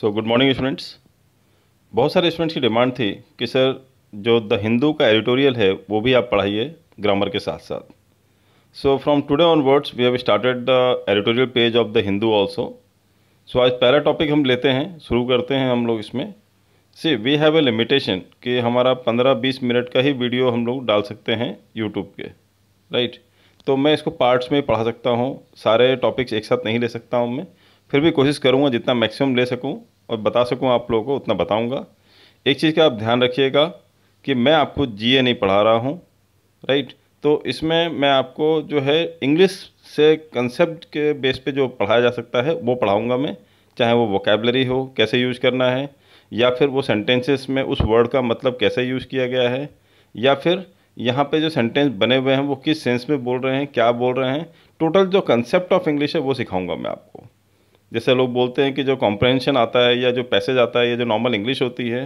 So good morning students बहुत सारे students की डिमांड थी कि सर जो द हिंदू का एडिटोरियल है वो भी आप पढ़ाइए ग्रामर के साथ साथ so from today onwards we have started the editorial page of the Hindu also so आज पहला टॉपिक हम लेते हैं शुरू करते हैं हम लोग इसमें see we have a limitation कि हमारा पंद्रह बीस मिनट का ही वीडियो हम लोग डाल सकते हैं यूट्यूब के राइट right? तो मैं इसको पार्ट्स में पढ़ा सकता हूँ सारे टॉपिक्स एक साथ नहीं ले सकता हूँ मैं फिर भी कोशिश करूँगा जितना मैक्सिमम ले सकूँ और बता सकूँ आप लोगों को उतना बताऊँगा एक चीज़ का आप ध्यान रखिएगा कि मैं आपको जीए नहीं पढ़ा रहा हूँ राइट तो इसमें मैं आपको जो है इंग्लिश से कंसेप्ट के बेस पे जो पढ़ाया जा सकता है वो पढ़ाऊँगा मैं चाहे वो वोकेबलरी हो कैसे यूज़ करना है या फिर वो सेंटेंसेस में उस वर्ड का मतलब कैसे यूज़ किया गया है या फिर यहाँ पे जो सेंटेंस बने हुए हैं वो किस सेंस में बोल रहे हैं क्या बोल रहे हैं टोटल जो कंसेप्ट ऑफ इंग्लिश है वो सिखाऊंगा मैं आपको जैसे लोग बोलते हैं कि जो कॉम्प्रहेंशन आता है या जो पैसेज आता है या जो नॉर्मल इंग्लिश होती है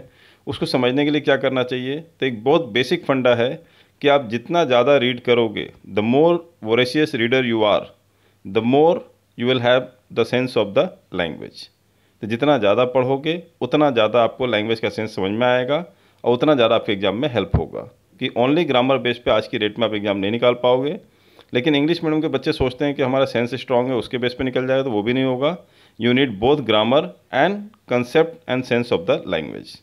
उसको समझने के लिए क्या करना चाहिए तो एक बहुत बेसिक फंडा है कि आप जितना ज़्यादा रीड करोगे the more voracious reader you are the more you will have the sense of the language तो जितना ज़्यादा पढ़ोगे उतना ज़्यादा आपको लैंग्वेज का सेंस समझ में आएगा और उतना ज़्यादा आपके एग्ज़ाम में हेल्प होगा कि ओनली ग्रामर बेस पे आज की डेट में आप एग्ज़ाम नहीं निकाल पाओगे लेकिन इंग्लिश मीडियम के बच्चे सोचते हैं कि हमारा सेंस स्ट्रांग है उसके बेस पे निकल जाएगा तो वो भी नहीं होगा you need both grammar and concept and sense of the language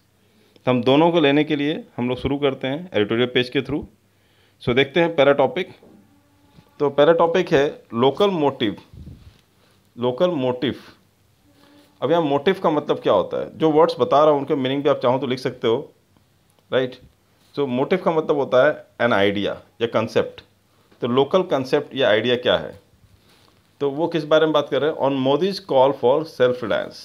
तो हम दोनों को लेने के लिए हम लोग शुरू करते हैं एडिटोरियल पेज के थ्रू सो so, देखते हैं पैरा टॉपिक तो पैरा टॉपिक है लोकल मोटिव लोकल मोटिव अब यहाँ मोटिव का मतलब क्या होता है जो वर्ड्स बता रहा हूँ उनके मीनिंग भी आप चाहो तो लिख सकते हो राइट सो मोटिव का मतलब होता है एन आइडिया या कंसेप्ट तो लोकल कंसेप्ट या आइडिया क्या है तो वो किस बारे में बात कर रहे हैं on Modi's call for self reliance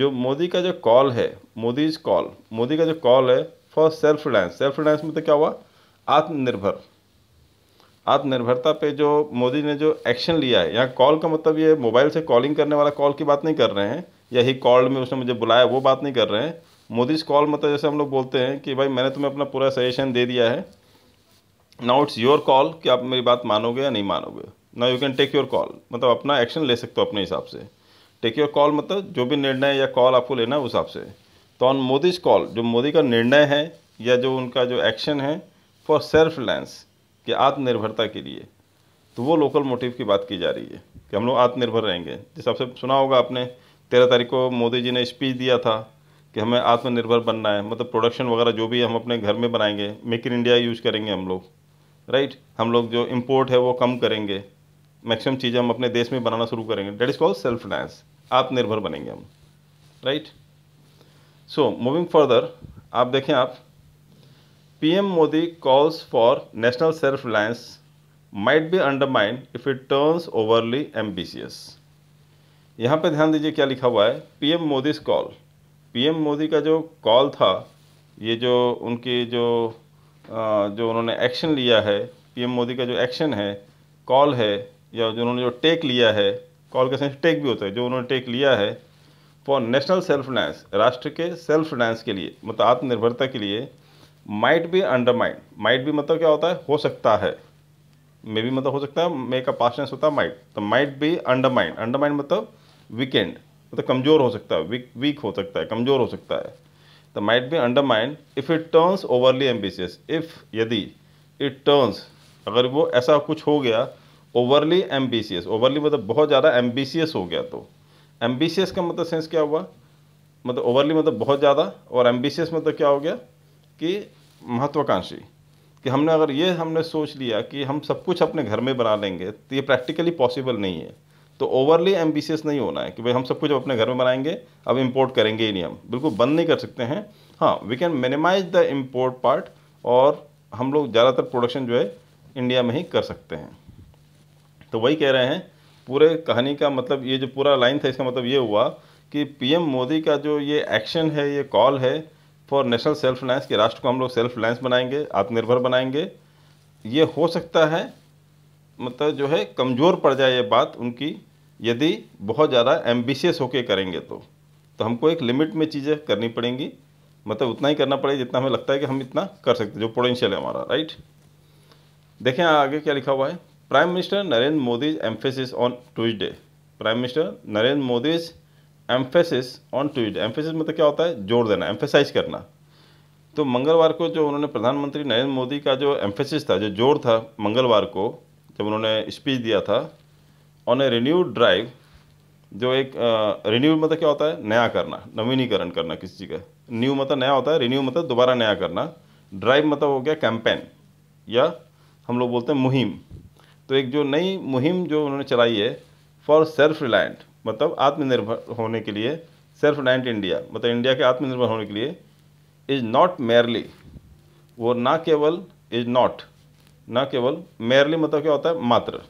जो मोदी का जो कॉल है मोदीज कॉल मोदी का जो कॉल है for self reliance self reliance में तो क्या हुआ आत्मनिर्भर आत्मनिर्भरता पे जो मोदी ने जो एक्शन लिया है यहाँ कॉल का मतलब ये मोबाइल से कॉलिंग करने वाला कॉल की बात नहीं कर रहे हैं या ही कॉल में उसने मुझे बुलाया वो बात नहीं कर रहे हैं मोदीज कॉल मतलब जैसे हम लोग बोलते हैं कि भाई मैंने तुम्हें अपना पूरा सजेशन दे दिया है नाउ इट्स योर कॉल कि आप मेरी बात मानोगे या नहीं मानोगे ना you can take your call मतलब अपना एक्शन ले सकते हो अपने हिसाब से टेक योर कॉल मतलब जो भी निर्णय या कॉल आपको लेना है उस हिसाब से तो ऑन मोदीज कॉल जो मोदी का निर्णय है या जो उनका जो एक्शन है फॉर सेल्फ रिलायंस कि आत्मनिर्भरता के लिए तो वो लोकल मोटिव की बात की जा रही है कि हम लोग आत्मनिर्भर रहेंगे जिस हिसाब से सुना होगा आपने तेरह तारीख को मोदी जी ने स्पीच दिया था कि हमें आत्मनिर्भर बनना है मतलब प्रोडक्शन वगैरह जो भी हम अपने घर में बनाएंगे मेक इन इंडिया यूज़ करेंगे हम लोग राइट हम लोग जो इम्पोर्ट है वो कम करेंगे मैक्सिमम चीज़ें हम अपने देश में बनाना शुरू करेंगे that is called self reliance आत्मनिर्भर बनेंगे हम राइट सो मूविंग फर्दर आप देखें आप PM Modi calls for national self reliance might be undermined if it turns overly ambitious यहाँ पे ध्यान दीजिए क्या लिखा हुआ है PM Modi's call PM Modi का जो कॉल था ये जो उनकी जो जो उन्होंने एक्शन लिया है पीएम मोदी का जो एक्शन है कॉल है या जो उन्होंने जो टेक लिया है कॉल का सेंस टेक भी होता है जो उन्होंने टेक लिया है फॉर नेशनल सेल्फ फाइनेंस राष्ट्र के सेल्फ फाइनेंस के लिए मतलब आत्मनिर्भरता के लिए माइट बी अंडरमाइंड माइट भी मतलब क्या होता है हो सकता है मे भी मतलब हो सकता है मे का पास्टेंस होता है माइट तो माइट बी अंडरमाइंड अंडरमाइंड मतलब वीकेंड मतलब कमज़ोर हो सकता है वीक वीक हो सकता है कमज़ोर हो सकता है the तो might be undermined if it turns overly ambitious if यदि इट टर्न्स अगर वो ऐसा कुछ हो गया ओवरली एम्बिशियस ओवरली मतलब बहुत ज़्यादा एम्बिशियस हो गया तो एम्बिशियस का मतलब सेंस क्या हुआ मतलब ओवरली मतलब बहुत ज़्यादा और एम्बिशियस मतलब क्या हो गया कि महत्वाकांक्षी कि हमने अगर ये हमने सोच लिया कि हम सब कुछ अपने घर में बना लेंगे तो ये प्रैक्टिकली पॉसिबल नहीं है तो ओवरली एम्बिशियस नहीं होना है कि भाई हम सब कुछ अपने घर में बनाएंगे अब इम्पोर्ट करेंगे ही नहीं हम बिल्कुल बंद नहीं कर सकते हैं हाँ we can minimise the import part और हम लोग ज़्यादातर प्रोडक्शन जो है इंडिया में ही कर सकते हैं तो वही कह रहे हैं पूरे कहानी का मतलब ये जो पूरा लाइन था इसका मतलब ये हुआ कि पीएम मोदी का जो ये एक्शन है ये कॉल है फॉर नेशनल सेल्फ रिलायंस के राष्ट्र को हम लोग सेल्फ रिलायंस बनाएंगे आत्मनिर्भर बनाएंगे ये हो सकता है मतलब जो है कमज़ोर पड़ जाए ये बात उनकी यदि बहुत ज़्यादा एम्बिशियस होके करेंगे तो तो हमको एक लिमिट में चीज़ें करनी पड़ेंगी मतलब उतना ही करना पड़ेगा जितना हमें लगता है कि हम इतना कर सकते जो पोटेंशियल है हमारा राइट देखें आगे क्या लिखा हुआ है prime minister Narendra Modi's emphasis on Tuesday prime minister Narendra Modi's emphasis on Tuesday emphasis मतलब क्या होता है जोर देना एम्फेसाइज करना तो मंगलवार को जो उन्होंने प्रधानमंत्री नरेंद्र मोदी का जो एम्फेसिस था जो जोर था मंगलवार को जब उन्होंने स्पीच दिया था ऑन ए रिन्यूड ड्राइव जो एक रिन्यू uh, मतलब क्या होता है नया करना नवीनीकरण करना किसी चीज़ का न्यू मतलब नया होता है रिन्यू मतलब दोबारा नया करना ड्राइव मतलब हो गया कैंपेन या हम लोग बोलते हैं मुहिम तो एक जो नई मुहिम जो उन्होंने चलाई है फॉर सेल्फ रिलायंट मतलब आत्मनिर्भर होने के लिए सेल्फ रिलायंट इंडिया मतलब इंडिया के आत्मनिर्भर होने के लिए इज़ नॉट मेयरली वो ना केवल इज़ नॉट ना केवल मेयरली मतलब क्या होता है मात्र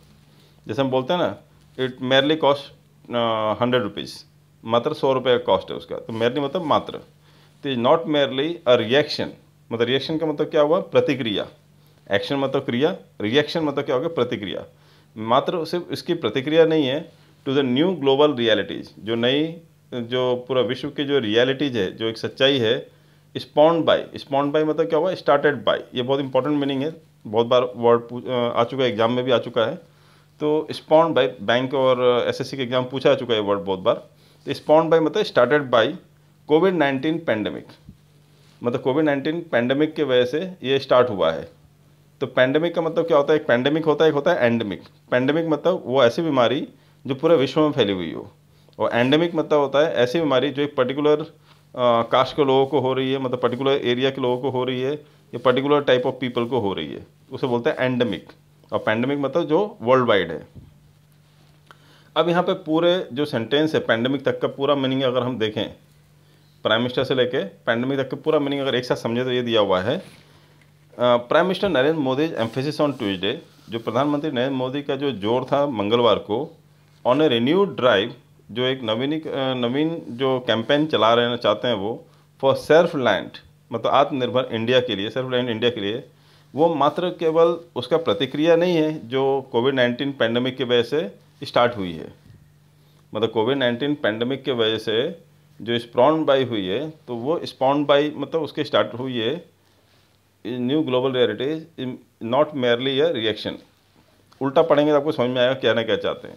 जैसे हम बोलते हैं ना it merely cost hundred rupees मात्र सौ रुपये का कॉस्ट है उसका तो मेरली मतलब मात्र तो is not merely a reaction मतलब रिएक्शन का मतलब क्या हुआ प्रतिक्रिया एक्शन मतलब क्रिया रिएक्शन मतलब क्या होगा प्रतिक्रिया मात्र सिर्फ इसकी प्रतिक्रिया नहीं है to the new global realities जो नई जो पूरा विश्व की जो रियलिटीज़ है जो एक सच्चाई है स्पॉन्ड बाय स्पॉन्ड बाय मतलब क्या हुआ स्टार्टेड बाय ये बहुत इंपॉर्टेंट मीनिंग है बहुत बार वर्ड uh, आ चुका है एग्जाम में भी आ चुका है तो स्पॉन्ड बाई बैंक और एसएससी uh, के एग्जाम पूछा चुका है वर्ड बहुत बार तो स्पॉन्ड बाई मतलब started by covid nineteen pandemic मतलब कोविड नाइन्टीन पैंडमिक के वजह से ये स्टार्ट हुआ है तो पैंडमिक का मतलब क्या होता है एक पैंडमिक होता है एक होता है एंडमिक पैंडमिक मतलब वो ऐसी बीमारी जो पूरे विश्व में फैली हुई हो और एंडेमिक मतलब होता है ऐसी बीमारी जो एक पर्टिकुलर कास्ट uh, के लोगों को हो रही है मतलब पर्टिकुलर एरिया के लोगों को हो रही है या पर्टिकुलर टाइप ऑफ पीपल को हो रही है उसे बोलते हैं एंडेमिक और पैंडमिक मतलब जो वर्ल्ड वाइड है अब यहाँ पे पूरे जो सेंटेंस है पैंडमिक तक का पूरा मीनिंग अगर हम देखें प्राइम मिनिस्टर से लेके पैंडमिक तक का पूरा मीनिंग अगर एक साथ समझे तो ये दिया हुआ है prime minister Narendra Modi emphasis on Tuesday जो प्रधानमंत्री नरेंद्र मोदी का जो जोर था मंगलवार को ऑन ए रिन्यू ड्राइव जो एक नवीन नवीन जो कैंपेन चला रहे चाहते हैं वो फॉर सेल्फ लैंड मतलब आत्मनिर्भर इंडिया के लिए सेल्फ लैंड इंडिया के लिए वो मात्र केवल उसका प्रतिक्रिया नहीं है जो कोविड नाइन्टीन पैंडमिक की वजह से स्टार्ट हुई है मतलब कोविड नाइन्टीन पैंडमिक की वजह से जो स्पॉन्ड बाई हुई है तो वो स्पॉन्ड बाई मतलब उसके स्टार्ट हुई है new global realities not merely a reaction उल्टा पढ़ेंगे तो आपको समझ में आएगा क्या ना क्या चाहते हैं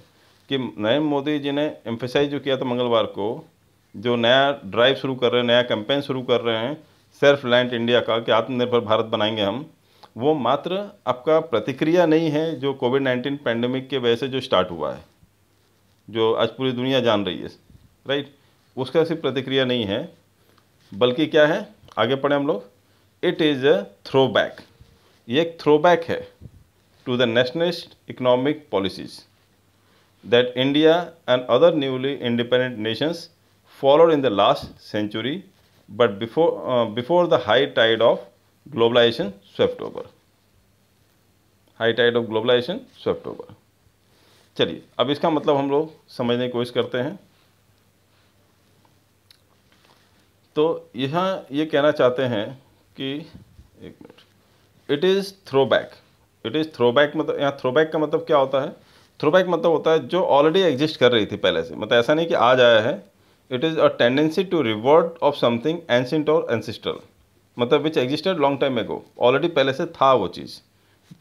कि नरेंद्र मोदी जी ने एम्फेसाइज जो किया था मंगलवार को जो नया ड्राइव शुरू कर रहे हैं नया कैंपेन शुरू कर रहे हैं सेल्फ लैंड इंडिया का कि आत्मनिर्भर भारत बनाएंगे हम वो मात्र आपका प्रतिक्रिया नहीं है जो कोविड नाइन्टीन पैंडमिक के वजह से जो स्टार्ट हुआ है जो आज पूरी दुनिया जान रही है राइट उसका सिर्फ प्रतिक्रिया नहीं है बल्कि क्या है आगे पढ़े हम लोग it is a throwback ये एक थ्रो बैक है to the nationalist economic policies that India and other newly independent nations followed in the last century but before before the high tide of globalisation swept over high tide of globalisation swept over चलिए अब इसका मतलब हम लोग समझने की कोशिश करते हैं तो यहाँ ये कहना चाहते हैं कि एक minute it is throwback it is throwback मतलब यहाँ थ्रो बैक का मतलब क्या होता है थ्रो बैक मतलब होता है जो ऑलरेडी एग्जिस्ट कर रही थी पहले से मतलब ऐसा नहीं कि आज आया है it is a tendency to revert of something ancient और एंसिस्टल मतलब which existed long time ago already पहले से था वो चीज़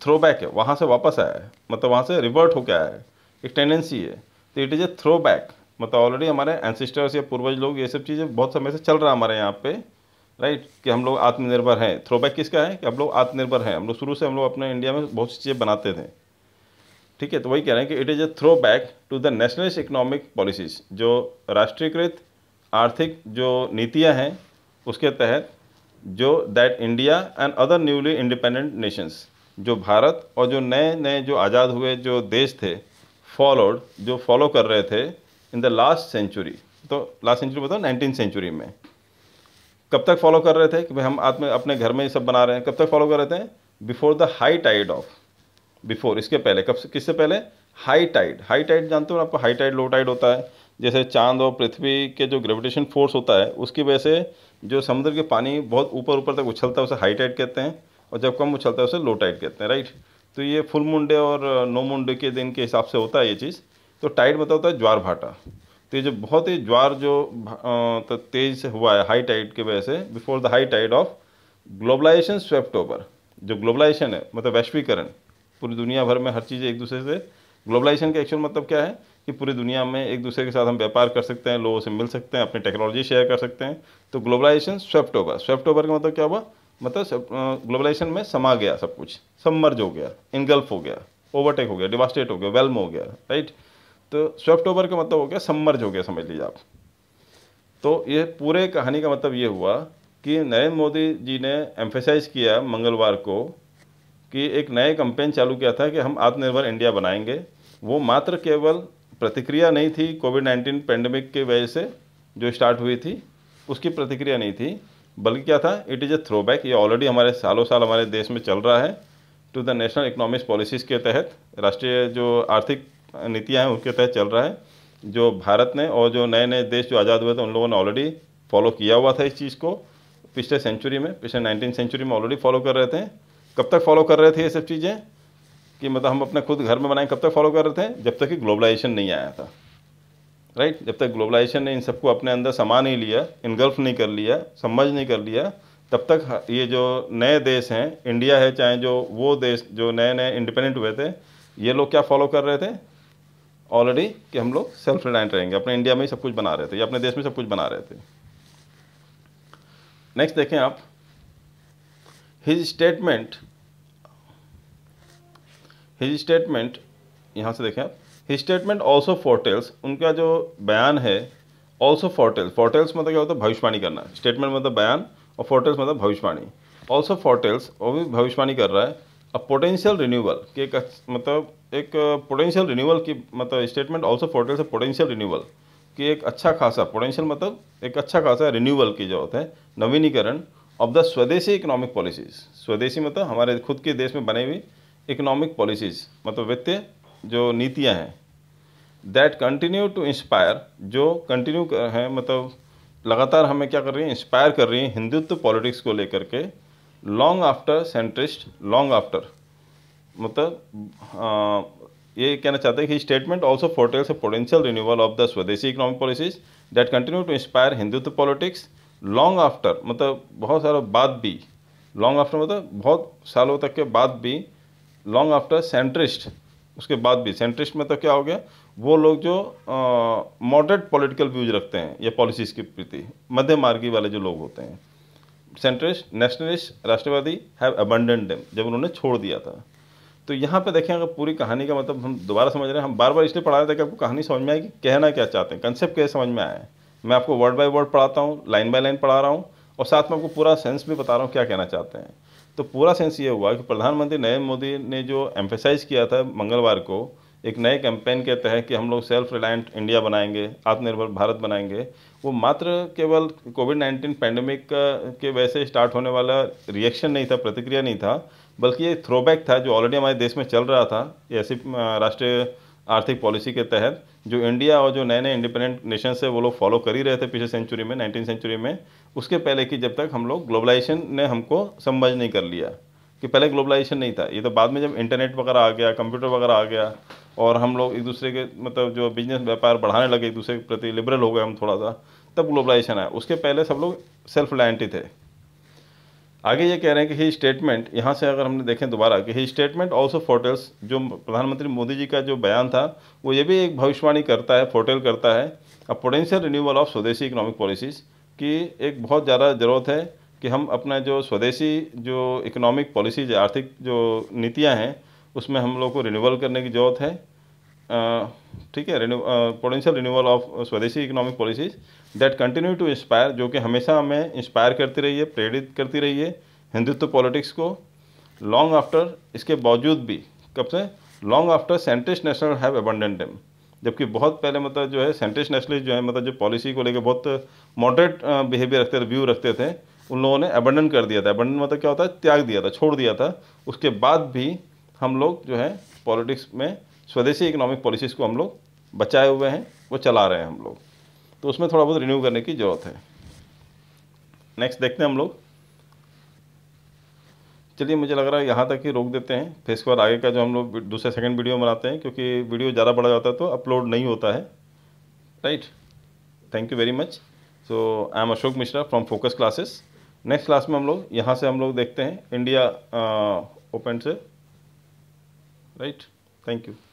थ्रो बैक है वहाँ से वापस आया है मतलब वहाँ से रिवर्ट होकर आया है एक टेंडेंसी है तो it is a throwback मतलब ऑलरेडी हमारे एनसिस्टर्स या पूर्वज लोग ये सब चीज़ें बहुत समय से चल रहा है हमारे यहाँ पे राइट कि हम लोग आत्मनिर्भर हैं थ्रो बैक किसका है कि हम लोग आत्मनिर्भर हैं हम लोग शुरू से हम लोग अपने इंडिया में बहुत सी चीज़ें बनाते थे ठीक है तो वही कह रहे हैं कि it is a throwback to the nationalist economic policies जो राष्ट्रीयकृत आर्थिक जो नीतियाँ हैं उसके तहत जो that India and other newly independent nations जो भारत और जो नए नए जो आज़ाद हुए जो देश थे फॉलोड जो फॉलो कर रहे थे इन द लास्ट सेंचुरी तो लास्ट सेंचुरी बताओ नाइनटीन सेंचुरी में कब तक फॉलो कर रहे थे कि भाई हम आत्म अपने घर में ही सब बना रहे हैं कब तक फॉलो कर रहे थे before the high tide of before इसके पहले कब से किससे पहले हाई टाइड हाई टाइड जानते हो आपको हाई टाइड लो टाइड होता है जैसे चांद और पृथ्वी के जो ग्रेविटेशन फोर्स होता है उसकी वजह से जो समुद्र के पानी बहुत ऊपर ऊपर तक उछलता है उसे हाई टाइट कहते हैं और जब कम उछलता है उसे लो टाइट कहते हैं राइट तो ये फुल मुंडे और नो uh, मुंडे के दिन के हिसाब से होता है ये चीज़ तो टाइट मतलब तो होता है ज्वार भाटा तो ये जो बहुत ही ज्वार जो uh, तो तेज हुआ है हाई टाइट की वजह से before the high tide of globalisation swept over जो ग्लोबलाइजेशन है मतलब वैश्वीकरण पूरी दुनिया भर में हर चीज़ एक दूसरे से ग्लोबलाइजेशन का एक्चुअल मतलब क्या है कि पूरी दुनिया में एक दूसरे के साथ हम व्यापार कर सकते हैं लोगों से मिल सकते हैं अपनी टेक्नोलॉजी शेयर कर सकते हैं तो globalisation swept over swept over का मतलब क्या हुआ मतलब ग्लोबलाइजेशन में समा गया सब कुछ सबमर्ज हो गया इनगल्फ हो गया ओवरटेक हो गया डिवास्टेट हो गया वेलम हो गया राइट तो स्वेप्ट ओवर का मतलब हो गया सबमर्ज हो गया समझ लीजिए आप तो ये पूरे कहानी का मतलब ये हुआ कि नरेंद्र मोदी जी ने एम्फेसाइज किया मंगलवार को कि एक नए कंपेन चालू किया था कि हम आत्मनिर्भर इंडिया बनाएंगे वो मात्र केवल प्रतिक्रिया नहीं थी कोविड नाइन्टीन पेंडेमिक की वजह से जो स्टार्ट हुई थी उसकी प्रतिक्रिया नहीं थी बल्कि क्या था it is a throwback ये ऑलरेडी हमारे सालों साल हमारे देश में चल रहा है to the national economics policies के तहत राष्ट्रीय जो आर्थिक नीतियाँ हैं उनके तहत चल रहा है जो भारत ने और जो नए नए देश जो आज़ाद हुए थे उन लोगों ने ऑलरेडी फॉलो किया हुआ था इस चीज़ को पिछले सेंचुरी में पिछले नाइनटीन सेंचुरी में ऑलरेडी फॉलो कर रहे थे कब तक फॉलो कर रहे थे ये सब चीज़ें कि मतलब हम अपने खुद घर में बनाए कब तक फॉलो कर रहे थे जब तक कि ग्लोबलाइजेशन नहीं आया था राइट right? जब तक ग्लोबलाइजेशन ने इन सबको अपने अंदर समा नहीं लिया इनगल्फ नहीं कर लिया समझ नहीं कर लिया तब तक ये जो नए देश हैं इंडिया है चाहे जो वो देश जो नए नए इंडिपेंडेंट हुए थे ये लोग क्या फॉलो कर रहे थे ऑलरेडी कि हम लोग सेल्फ रिलायंट रहेंगे अपने इंडिया में ही सब कुछ बना रहे थे या अपने देश में सब कुछ बना रहे थे नेक्स्ट देखें आप हिज स्टेटमेंट हिज स्टेटमेंट यहाँ से देखें हिज स्टेटमेंट ऑल्सो फोर्टेल्स उनका जो बयान है ऑल्सो फोर्टेल्स फोर्टेल्स मतलब क्या होता है भविष्यवाणी करना स्टेटमेंट मतलब बयान और फोर्टेल्स मतलब भविष्यवाणी ऑल्सो फोर्टेल्स वो भी भविष्यवाणी कर रहा है अ पोटेंशियल रिन्यूअल के एक मतलब एक पोटेंशियल रिन्यूअल की मतलब statement also foretells potential renewal कि एक अच्छा खासा पोटेंशियल मतलब एक अच्छा खासा रिन्यूअल की जो है नवीनीकरण of the swadeshi economic policies swadeshi मतलब हमारे खुद के देश में बने हुई इकोनॉमिक पॉलिसीज मतलब वित्तीय जो नीतियाँ हैं दैट कंटिन्यू टू इंस्पायर जो कंटिन्यू हैं मतलब लगातार हमें क्या कर रही हैं इंस्पायर कर रही हैं हिंदुत्व पॉलिटिक्स को लेकर के long after centrist long after मतलब ये कहना चाहते हैं कि statement also foretells a potential renewal of the swadeshi economic policies that continue to inspire Hindutva politics long after मतलब बहुत सारा बाद भी लॉन्ग आफ्टर मतलब बहुत सालों तक के बाद भी लॉन्ग आफ्टर सेंट्रिस्ट उसके बाद भी सेंट्रिस्ट में तो क्या हो गया वो लोग जो मॉडरेट पॉलिटिकल व्यूज रखते हैं या पॉलिसीज़ के प्रति मध्य मार्गी वाले जो लोग होते हैं सेंट्रिस्ट नेशनलिस्ट राष्ट्रवादी हैव अबंडन डेम जब उन्होंने छोड़ दिया था तो यहाँ पे देखें अगर पूरी कहानी का मतलब हम दोबारा समझ रहे हैं हम बार बार इसलिए पढ़ा रहे थे कि आपको कहानी समझ में आए कि कहना क्या चाहते हैं कंसेप्ट कैसे समझ में आए मैं आपको वर्ड बाय वर्ड पढ़ाता हूँ लाइन बाय लाइन पढ़ा रहा हूँ और साथ में आपको पूरा सेंस भी बता रहा हूँ क्या कहना चाहते हैं तो पूरा सेंस ये हुआ कि प्रधानमंत्री नरेंद्र मोदी ने जो एम्फेसाइज किया था मंगलवार को एक नए कैंपेन के तहत कि हम लोग सेल्फ रिलायंट इंडिया बनाएंगे आत्मनिर्भर भारत बनाएंगे वो मात्र केवल कोविड नाइन्टीन पैंडमिक के वैसे स्टार्ट होने वाला रिएक्शन नहीं था प्रतिक्रिया नहीं था बल्कि ये थ्रोबैक था जो ऑलरेडी हमारे देश में चल रहा था ऐसी राष्ट्रीय आर्थिक पॉलिसी के तहत जो इंडिया और जो नए नए इंडिपेंडेंट नेशन से वो लोग फॉलो कर ही रहे थे पिछले सेंचुरी में नाइनटीन सेंचुरी में उसके पहले कि जब तक हम लोग ग्लोबलाइजेशन ने हमको समझ नहीं कर लिया कि पहले ग्लोबलाइजेशन नहीं था ये तो बाद में जब इंटरनेट वगैरह आ गया कंप्यूटर वगैरह आ गया और हम लोग एक दूसरे के मतलब जो बिजनेस व्यापार बढ़ाने लगे एक दूसरे के प्रति लिबरल हो गए हम थोड़ा सा तब ग्लोबलाइजेशन आया उसके पहले सब लोग सेल्फ रिलायंट थे आगे ये कह रहे हैं कि ही स्टेटमेंट यहाँ से अगर हमने देखें दोबारा कि ही स्टेटमेंट ऑल्सो फोटेल्स जो प्रधानमंत्री मोदी जी का जो बयान था वो ये भी एक भविष्यवाणी करता है फोटेल करता है a potential renewal of swadeshi economic policies की एक बहुत ज़्यादा ज़रूरत है कि हम अपना जो स्वदेशी जो इकोनॉमिक पॉलिसीज आर्थिक जो नीतियाँ हैं उसमें हम लोग को रिन्यूअल करने की ज़रूरत है ठीक है potential renewal of swadeshi economic policies that continue to inspire जो कि हमेशा हमें इंस्पायर करती रही है प्रेरित करती रही है हिंदुत्व पॉलिटिक्स को लॉन्ग आफ्टर इसके बावजूद भी कब से long after centrist national have abandoned them जबकि बहुत पहले मतलब जो है सेंट्रिस्ट नेशनलिस्ट जो है मतलब जो पॉलिसी को लेकर बहुत मॉडरेट बिहेवियर रखते थे व्यू रखते थे उन लोगों ने अबंडन कर दिया था एबंडन मतलब क्या होता है त्याग दिया था छोड़ दिया था उसके बाद भी हम लोग जो है पॉलिटिक्स में स्वदेशी इकोनॉमिक पॉलिसीज़ को हम लोग बचाए हुए हैं वो चला रहे हैं हम लोग तो उसमें थोड़ा बहुत रिन्यू करने की ज़रूरत है नेक्स्ट देखते हैं हम लोग चलिए मुझे लग रहा है यहाँ तक ही रोक देते हैं फिर इसके बाद आगे का जो हम लोग दूसरे सेकंड वीडियो बनाते हैं क्योंकि वीडियो ज़्यादा बड़ा जाता है तो अपलोड नहीं होता है right thank you very much so I am Ashok Mishra from focus classes next class में हम लोग यहाँ से हम लोग देखते हैं इंडिया ओपन uh, से राइट थैंक यू